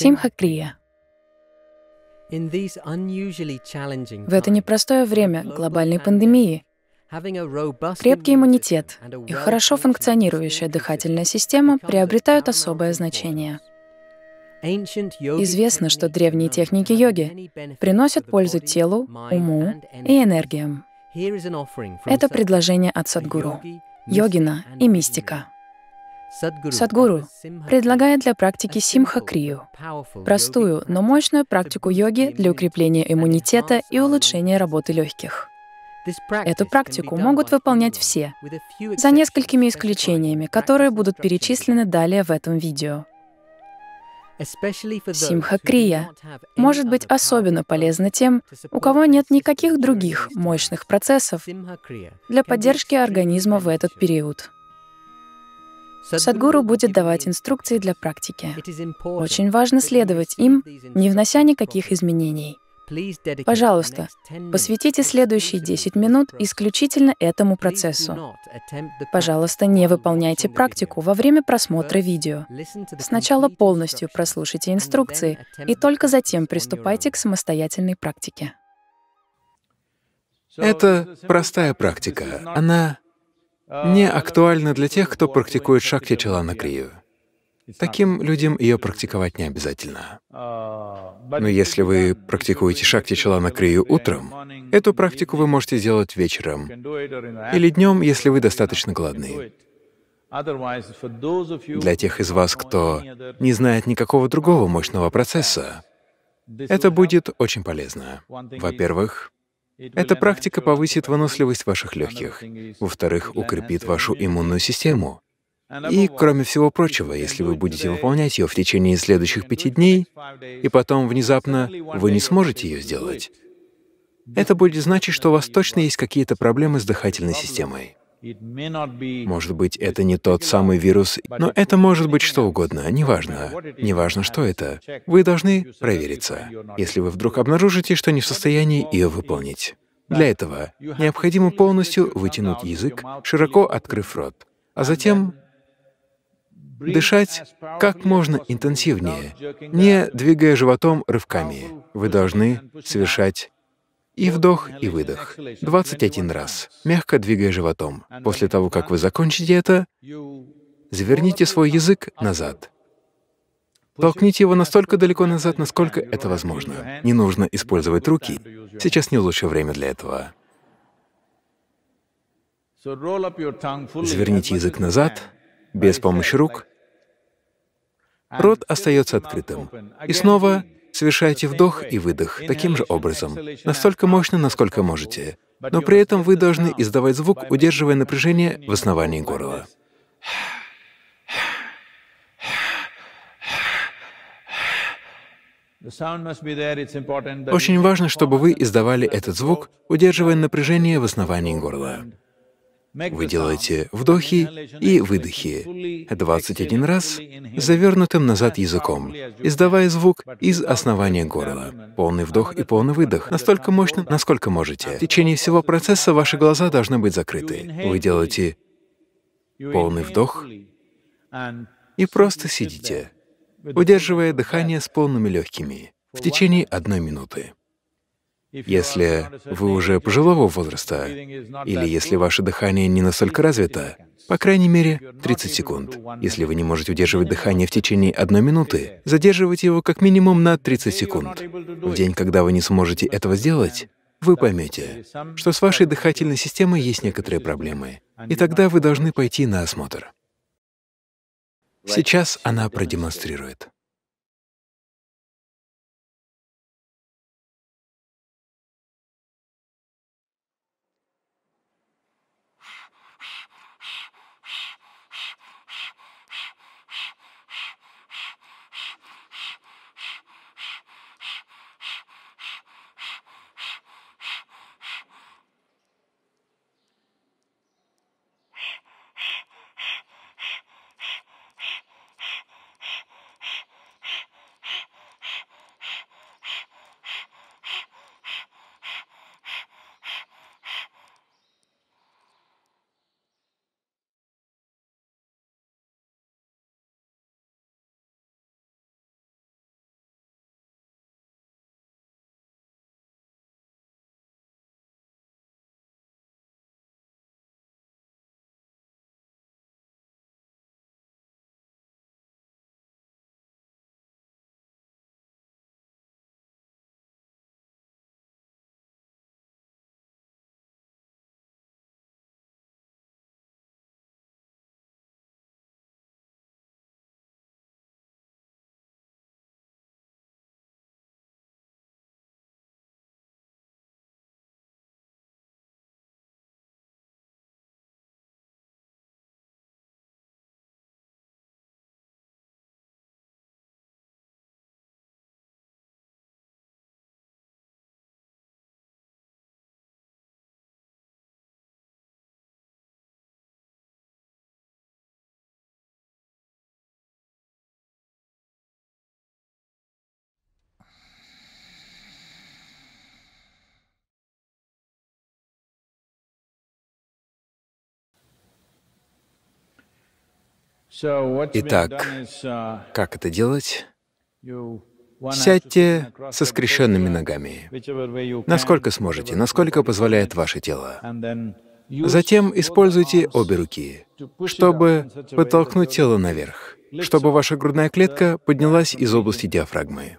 Симха-крия. В это непростое время глобальной пандемии крепкий иммунитет и хорошо функционирующая дыхательная система приобретают особое значение. Известно, что древние техники йоги приносят пользу телу, уму и энергиям. Это предложение от Садгуру, йогина и мистика. Садгуру предлагает для практики симха-крию, простую, но мощную практику йоги для укрепления иммунитета и улучшения работы легких. Эту практику могут выполнять все, за несколькими исключениями, которые будут перечислены далее в этом видео. Симха-крия может быть особенно полезна тем, у кого нет никаких других мощных процессов для поддержки организма в этот период. Садгуру будет давать инструкции для практики. Очень важно следовать им, не внося никаких изменений. Пожалуйста, посвятите следующие 10 минут исключительно этому процессу. Пожалуйста, не выполняйте практику во время просмотра видео. Сначала полностью прослушайте инструкции и только затем приступайте к самостоятельной практике. Это простая практика. Она не актуальна для тех, кто практикует шакти чалана крию. Таким людям ее практиковать не обязательно. Но если вы практикуете шакти чалана крию утром, эту практику вы можете сделать вечером или днем, если вы достаточно голодны. Для тех из вас, кто не знает никакого другого мощного процесса, это будет очень полезно. Во-первых, эта практика повысит выносливость ваших легких, во-вторых, укрепит вашу иммунную систему. И, кроме всего прочего, если вы будете выполнять ее в течение следующих пяти дней, и потом внезапно вы не сможете ее сделать, это будет значить, что у вас точно есть какие-то проблемы с дыхательной системой. Может быть, это не тот самый вирус, но это может быть что угодно, неважно. Неважно, что это. Вы должны провериться, если вы вдруг обнаружите, что не в состоянии ее выполнить. Для этого необходимо полностью вытянуть язык, широко открыв рот, а затем дышать как можно интенсивнее, не двигая животом рывками. Вы должны совершать и вдох, и выдох. 21 раз, мягко двигая животом. После того, как вы закончите это, заверните свой язык назад. Толкните его настолько далеко назад, насколько это возможно. Не нужно использовать руки. Сейчас не лучшее время для этого. Заверните язык назад, без помощи рук. Рот остается открытым. И снова Совершайте вдох и выдох таким же образом, настолько мощно, насколько можете. Но при этом вы должны издавать звук, удерживая напряжение в основании горла. Очень важно, чтобы вы издавали этот звук, удерживая напряжение в основании горла. Вы делаете вдохи и выдохи 21 раз завернутым назад языком, издавая звук из основания горла. Полный вдох и полный выдох настолько мощным, насколько можете. В течение всего процесса ваши глаза должны быть закрыты. Вы делаете полный вдох и просто сидите, удерживая дыхание с полными легкими в течение одной минуты. Если вы уже пожилого возраста или если ваше дыхание не настолько развито, по крайней мере, 30 секунд. Если вы не можете удерживать дыхание в течение одной минуты, задерживайте его как минимум на 30 секунд. В день, когда вы не сможете этого сделать, вы поймете, что с вашей дыхательной системой есть некоторые проблемы, и тогда вы должны пойти на осмотр. Сейчас она продемонстрирует. Итак, uh, как это делать? Сядьте со скрещенными ногами, насколько сможете, насколько позволяет ваше тело. Затем используйте обе руки, чтобы подтолкнуть тело наверх, чтобы ваша грудная клетка поднялась из области диафрагмы.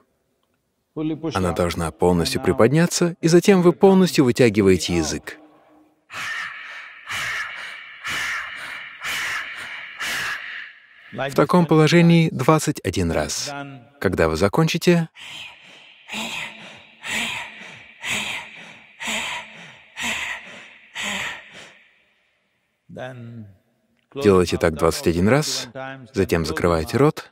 Она должна полностью приподняться, и затем вы полностью вытягиваете язык. в таком положении 21 раз. Когда вы закончите, делайте так 21 раз, затем закрываете рот,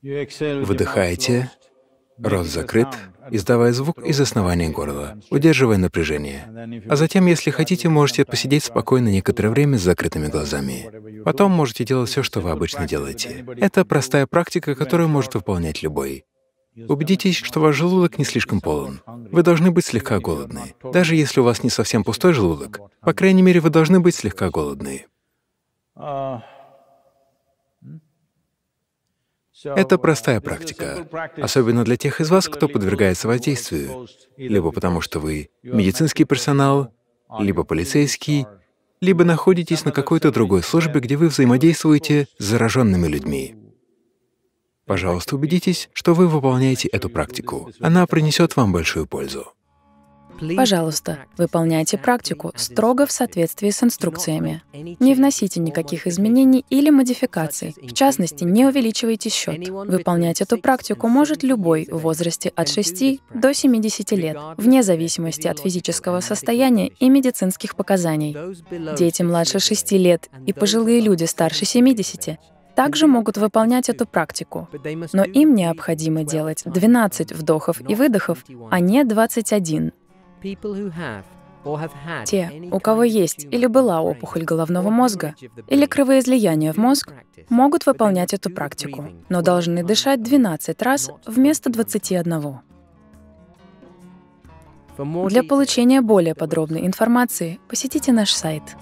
Выдыхайте, рот закрыт, издавая звук из основания горла, удерживая напряжение. А затем, если хотите, можете посидеть спокойно некоторое время с закрытыми глазами. Потом можете делать все, что вы обычно делаете. Это простая практика, которую может выполнять любой. Убедитесь, что ваш желудок не слишком полон. Вы должны быть слегка голодны. Даже если у вас не совсем пустой желудок, по крайней мере, вы должны быть слегка голодны. Это простая практика, особенно для тех из вас, кто подвергается воздействию, либо потому что вы медицинский персонал, либо полицейский, либо находитесь на какой-то другой службе, где вы взаимодействуете с зараженными людьми. Пожалуйста, убедитесь, что вы выполняете эту практику. Она принесет вам большую пользу. Пожалуйста, выполняйте практику строго в соответствии с инструкциями. Не вносите никаких изменений или модификаций. В частности, не увеличивайте счет. Выполнять эту практику может любой в возрасте от 6 до 70 лет, вне зависимости от физического состояния и медицинских показаний. Дети младше 6 лет и пожилые люди старше 70 также могут выполнять эту практику, но им необходимо делать 12 вдохов и выдохов, а не 21. Те, у кого есть или была опухоль головного мозга, или кровоизлияние в мозг, могут выполнять эту практику, но должны дышать 12 раз вместо 21. Для получения более подробной информации посетите наш сайт.